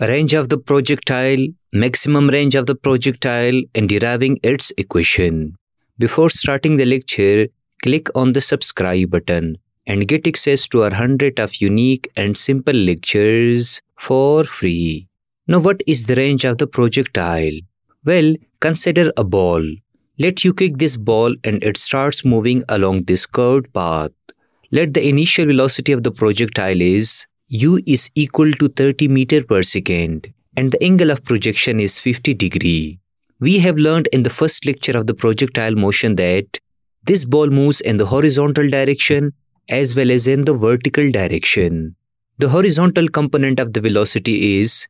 range of the projectile, maximum range of the projectile and deriving its equation. Before starting the lecture, click on the subscribe button and get access to our 100 of unique and simple lectures for free. Now what is the range of the projectile? Well, consider a ball. Let you kick this ball and it starts moving along this curved path. Let the initial velocity of the projectile is u is equal to 30 meter per second and the angle of projection is 50 degree. We have learned in the first lecture of the projectile motion that this ball moves in the horizontal direction as well as in the vertical direction. The horizontal component of the velocity is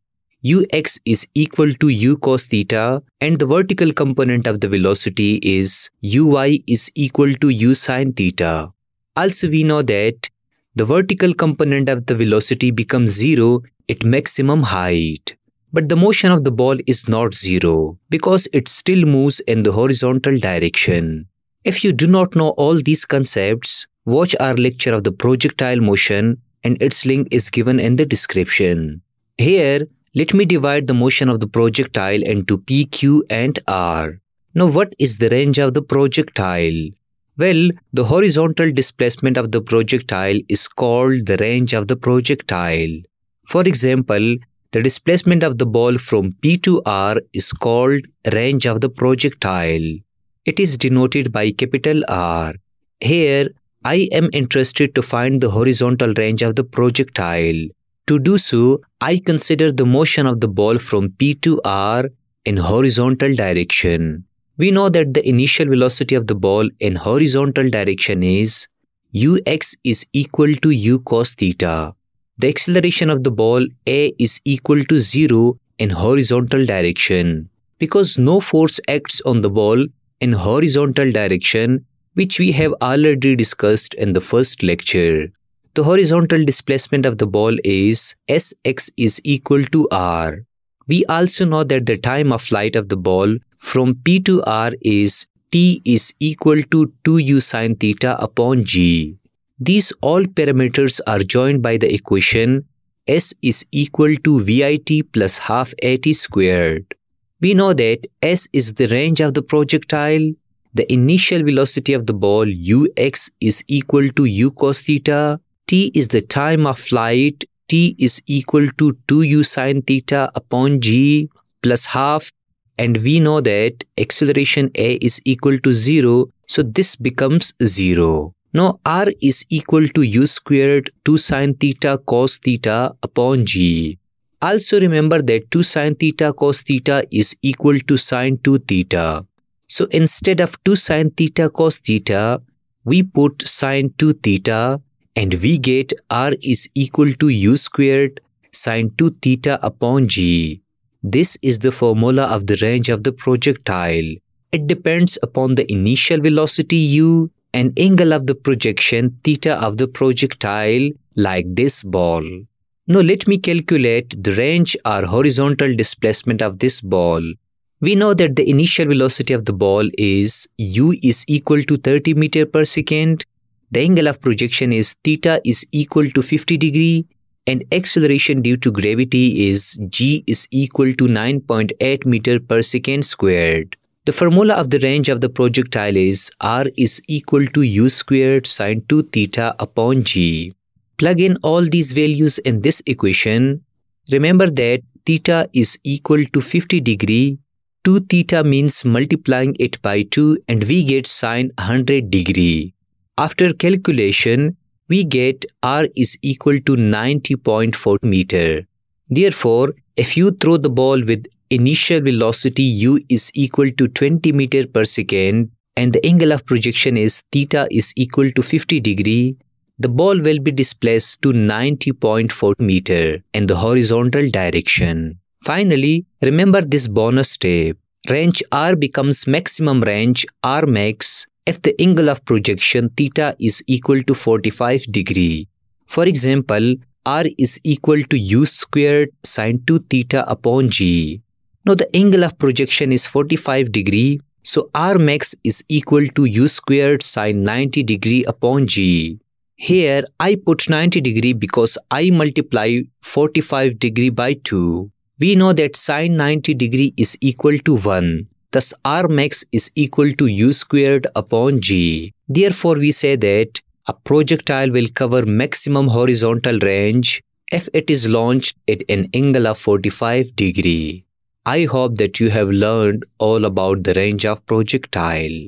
ux is equal to u cos theta and the vertical component of the velocity is uy is equal to u sin theta. Also we know that the vertical component of the velocity becomes zero at maximum height. But the motion of the ball is not zero because it still moves in the horizontal direction. If you do not know all these concepts, watch our lecture of the projectile motion and its link is given in the description. Here, let me divide the motion of the projectile into P, Q and R. Now what is the range of the projectile? Well, the horizontal displacement of the projectile is called the range of the projectile. For example, the displacement of the ball from P to R is called range of the projectile. It is denoted by capital R. Here, I am interested to find the horizontal range of the projectile. To do so, I consider the motion of the ball from P to R in horizontal direction. We know that the initial velocity of the ball in horizontal direction is ux is equal to u cos theta. The acceleration of the ball A is equal to 0 in horizontal direction. Because no force acts on the ball in horizontal direction, which we have already discussed in the first lecture. The horizontal displacement of the ball is Sx is equal to r. We also know that the time of flight of the ball from P to R is t is equal to 2u sine theta upon g. These all parameters are joined by the equation s is equal to vit plus half at squared. We know that s is the range of the projectile, the initial velocity of the ball ux is equal to u cos theta, t is the time of flight, t is equal to 2u sine theta upon g plus half and we know that acceleration a is equal to 0 so this becomes 0. Now r is equal to u squared 2 sine theta cos theta upon g. Also remember that 2 sine theta cos theta is equal to sine 2 theta. So instead of 2 sine theta cos theta, we put sine 2 theta and we get r is equal to u squared sine 2 theta upon g. This is the formula of the range of the projectile. It depends upon the initial velocity u and angle of the projection theta of the projectile like this ball. Now let me calculate the range or horizontal displacement of this ball. We know that the initial velocity of the ball is u is equal to 30 meter per second. The angle of projection is theta is equal to 50 degree and acceleration due to gravity is g is equal to 9.8 meter per second squared. The formula of the range of the projectile is r is equal to u squared sine 2 theta upon g. Plug in all these values in this equation. Remember that theta is equal to 50 degree. 2 theta means multiplying it by 2 and we get sine 100 degree. After calculation, we get R is equal to 90.4 meter. Therefore, if you throw the ball with initial velocity u is equal to 20 meter per second and the angle of projection is theta is equal to 50 degree, the ball will be displaced to 90.4 meter in the horizontal direction. Finally, remember this bonus step. Range R becomes maximum range R max if the angle of projection theta is equal to 45 degree. For example, r is equal to u squared sine 2 theta upon g. Now the angle of projection is 45 degree, so r max is equal to u squared sine 90 degree upon g. Here I put 90 degree because I multiply 45 degree by 2. We know that sine 90 degree is equal to 1. Thus R max is equal to u squared upon g. Therefore, we say that a projectile will cover maximum horizontal range if it is launched at an angle of 45 degree. I hope that you have learned all about the range of projectile.